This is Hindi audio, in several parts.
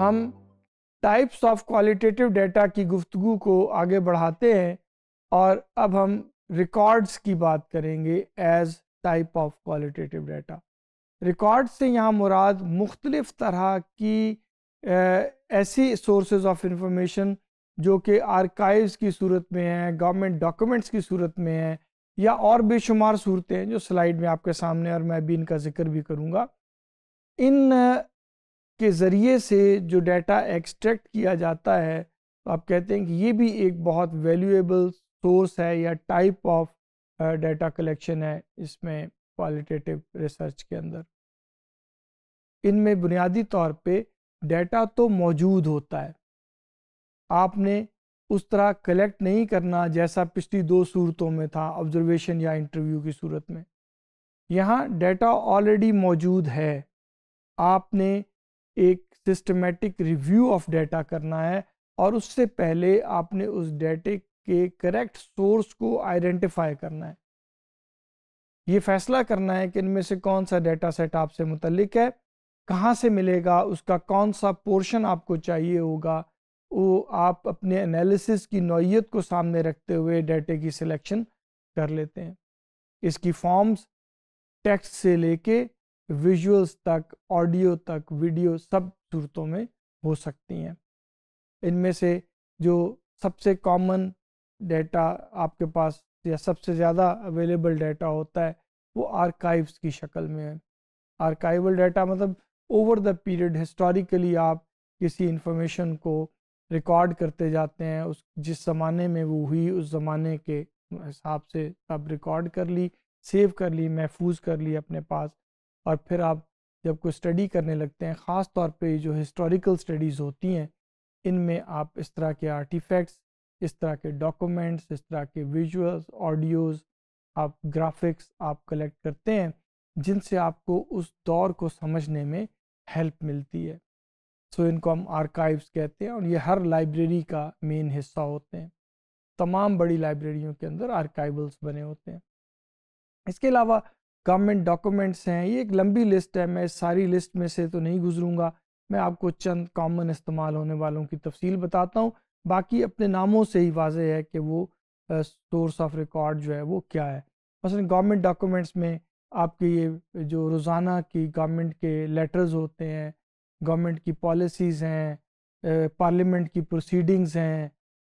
हम टाइप्स ऑफ क्वालिटेटिव डेटा की गुफ्तु को आगे बढ़ाते हैं और अब हम रिकॉर्ड्स की बात करेंगे as type of qualitative data record से यहाँ मुराद मुख्तलिफ तरह की ऐसी सोर्सेज ऑफ इंफॉर्मेशन जो कि आर्काइव्स की सूरत में हैं गवर्नमेंट डॉक्यूमेंट्स की सूरत में हैं या और बेशुमार सूरतें हैं जो स्लाइड में आपके सामने और मैं भी इनका जिक्र भी करूँगा इन के ज़रिए से जो डाटा एक्सट्रैक्ट किया जाता है तो आप कहते हैं कि ये भी एक बहुत वैल्यूएबल सोर्स है या टाइप ऑफ डाटा कलेक्शन है इसमें क्वालिटेटिव रिसर्च के अंदर इनमें बुनियादी तौर पे डाटा तो मौजूद होता है आपने उस तरह कलेक्ट नहीं करना जैसा पिछली दो सूरतों में था ऑब्जर्वेशन या इंटरव्यू की सूरत में यहाँ डाटा ऑलरेडी मौजूद है आपने एक सिस्टमेटिक रिव्यू ऑफ डेटा करना है और उससे पहले आपने उस डेटे के करेक्ट सोर्स को आइडेंटिफाई करना है ये फैसला करना है कि इनमें से कौन सा डेटा सेट आपसे मुतलिक है कहाँ से मिलेगा उसका कौन सा पोर्शन आपको चाहिए होगा वो आप अपने एनालिसिस की नौीयत को सामने रखते हुए डेटे की सिलेक्शन कर लेते हैं इसकी फॉर्म्स टेक्स्ट से लेके विजुअल्स तक ऑडियो तक वीडियो सब सूरतों में हो सकती हैं इनमें से जो सबसे कॉमन डेटा आपके पास या सबसे ज़्यादा अवेलेबल डेटा होता है वो आर्काइव्स की शक्ल में है आर्काइवल डेटा मतलब ओवर द पीरियड हिस्टोरिकली आप किसी इन्फॉर्मेशन को रिकॉर्ड करते जाते हैं उस जिस ज़माने में वो हुई उस ज़माने के हिसाब से सब रिकॉर्ड कर ली सेव कर ली महफूज कर ली अपने पास और फिर आप जब कोई स्टडी करने लगते हैं ख़ास तौर पे जो हिस्टोरिकल स्टडीज़ होती हैं इनमें आप इस तरह के आर्टिफैक्ट्स इस तरह के डॉक्यूमेंट्स इस तरह के विजुअल्स ऑडियोज़ आप ग्राफिक्स आप कलेक्ट करते हैं जिनसे आपको उस दौर को समझने में हेल्प मिलती है सो so, इनको हम आर्काइव्स कहते हैं और ये हर लाइब्रेरी का मेन हिस्सा होते हैं तमाम बड़ी लाइब्रेरियों के अंदर आर्काइवल्स बने होते हैं इसके अलावा गवर्नमेंट डॉक्यूमेंट्स हैं ये एक लंबी लिस्ट है मैं सारी लिस्ट में से तो नहीं गुजरूंगा मैं आपको चंद कॉमन इस्तेमाल होने वालों की तफसील बताता हूँ बाकी अपने नामों से ही वाजह है कि वो सोर्स ऑफ रिकॉर्ड जो है वो क्या है मसलन गवर्नमेंट डॉक्यूमेंट्स में आपके ये जो रोज़ाना की गवर्नमेंट के लेटर्स होते हैं गवर्नमेंट की पॉलिसीज़ हैं पार्लियामेंट की प्रोसीडिंग्स हैं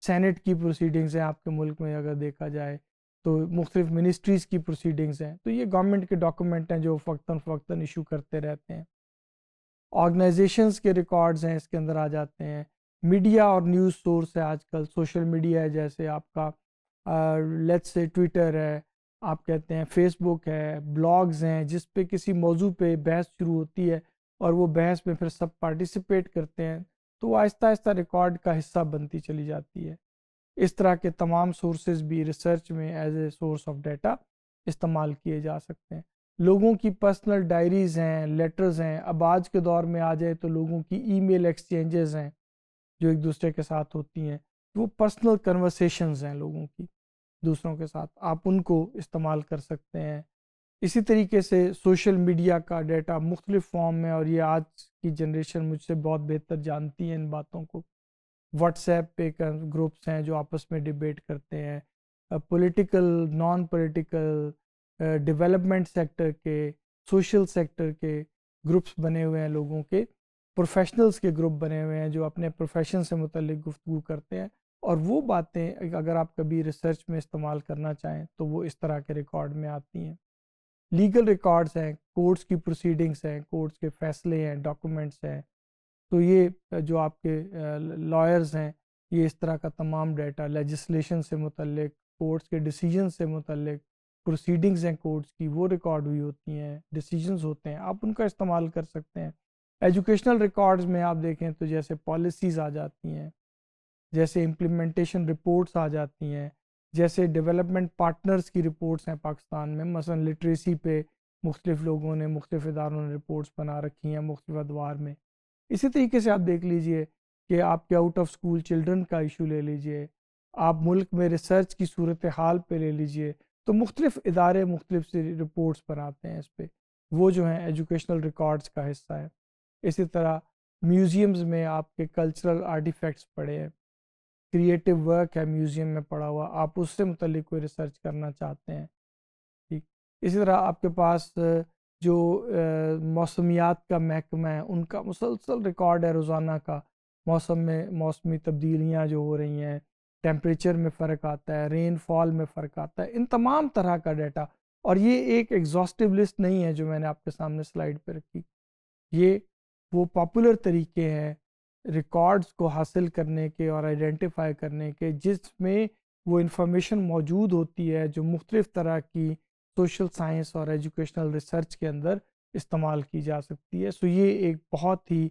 सेनेट की प्रोसीडिंग्स हैं आपके मुल्क में अगर देखा जाए तो मुख्तलिफ मिनिस्ट्रीज़ की प्रोसीडिंग्स हैं तो ये गवर्नमेंट के डॉक्यूमेंट हैं जो फ़क्ता फ़क्ता इशू करते रहते हैं ऑर्गेनाइजेशंस के रिकॉर्ड्स हैं इसके अंदर आ जाते हैं मीडिया और न्यूज़ सोर्स है आजकल सोशल मीडिया है जैसे आपका लेट्स से ट्विटर है आप कहते हैं फेसबुक है ब्लॉग्स हैं जिस पे किसी मौजू पे बहस शुरू होती है और वो बहस में फिर सब पार्टिसिपेट करते हैं तो आहिस्ता आहिस्ता रिकॉर्ड का हिस्सा बनती चली जाती है इस तरह के तमाम सोर्सेज भी रिसर्च में as a source of data इस्तेमाल किए जा सकते हैं लोगों की पर्सनल डायरीज हैं लेटर्स हैं अब आज के दौर में आ जाए तो लोगों की ईमेल एक्सचेंजेस हैं जो एक दूसरे के साथ होती हैं वो पर्सनल कन्वर्सेशंस हैं लोगों की दूसरों के साथ आप उनको इस्तेमाल कर सकते हैं इसी तरीके से सोशल मीडिया का डाटा मुख्तलिफ फॉर्म में और ये आज की जनरेशन मुझसे बहुत बेहतर जानती है इन बातों को व्हाट्सएप पे ग्रुप्स हैं जो आपस में डिबेट करते हैं political non political development sector के सोशल सेक्टर के ग्रुप्स बने हुए हैं लोगों के प्रोफेशनल्स के ग्रुप बने हुए हैं जो अपने प्रोफेशन से मुतलिक गुफ्तु करते हैं और वो बातें अगर आप कभी रिसर्च में इस्तेमाल करना चाहें तो वो इस तरह के रिकॉर्ड में आती हैं लीगल रिकॉर्ड्स हैं कोर्ट्स की प्रोसीडिंग्स हैं कोर्ट्स के फैसले हैं डॉक्यूमेंट्स हैं तो ये जो आपके लॉयर्स हैं ये इस तरह का तमाम डाटा लेजिस्लेशन से मुतलक कोर्ट्स के डिसीजन से मुतलिक प्रोसीडिंग्स हैं कोर्ट्स की वो रिकॉर्ड हुई होती हैं डिसीजंस होते हैं आप उनका इस्तेमाल कर सकते हैं एजुकेशनल रिकॉर्ड्स में आप देखें तो जैसे पॉलिसीज़ आ जाती हैं जैसे इम्प्लीमेंटेशन रिपोर्ट्स आ जाती हैं जैसे डेवलपमेंट पार्टनर्स की रिपोर्ट्स हैं पाकिस्तान में मसलन लिटरेसी पे मुख्तलिफ़ लोगों ने मुख्तफ इदारों ने रिपोर्ट्स बना रखी हैं मुख्तफ अदवार में इसी तरीके से आप देख लीजिए कि आपके आउट ऑफ स्कूल चिल्ड्रन का इशू ले लीजिए आप मुल्क में रिसर्च की सूरत हाल पर ले लीजिए तो मुख्तलिफ इदारे मुख्तलिफ रिपोर्ट्स बनाते हैं इस पर वो जो हैं एजुकेशनल रिकॉर्ड्स का हिस्सा है इसी तरह म्यूज़ियम्स में आपके कल्चरल आर्टिफैक्ट्स पड़े हैं क्रिएटिव वर्क है म्यूज़ियम में पड़ा हुआ आप उससे मुतलिक कोई रिसर्च करना चाहते हैं ठीक इसी तरह आपके पास जो मौसमियात का महकमा है उनका मुसलसल रिकॉर्ड है रोज़ाना का मौसम में मौसमी तब्दीलियाँ जो हो रही हैं टेम्परेचर में फ़र्क आता है रेनफॉल में फ़र्क आता है इन तमाम तरह का डाटा और ये एक एग्जॉस्टिव लिस्ट नहीं है जो मैंने आपके सामने स्लाइड पर रखी ये वो पॉपुलर तरीके हैं रिकॉर्ड्स को हासिल करने के और आइडेंटिफाई करने के जिसमें वो इंफॉर्मेशन मौजूद होती है जो मुख्तलिफ़ तरह की सोशल साइंस और एजुकेशनल रिसर्च के अंदर इस्तेमाल की जा सकती है सो ये एक बहुत ही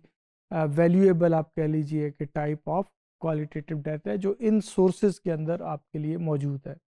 वैल्यूएबल आप कह लीजिए कि टाइप ऑफ क्वालिटेटिव डेटा है जो इन सोर्सेज के अंदर आपके लिए मौजूद है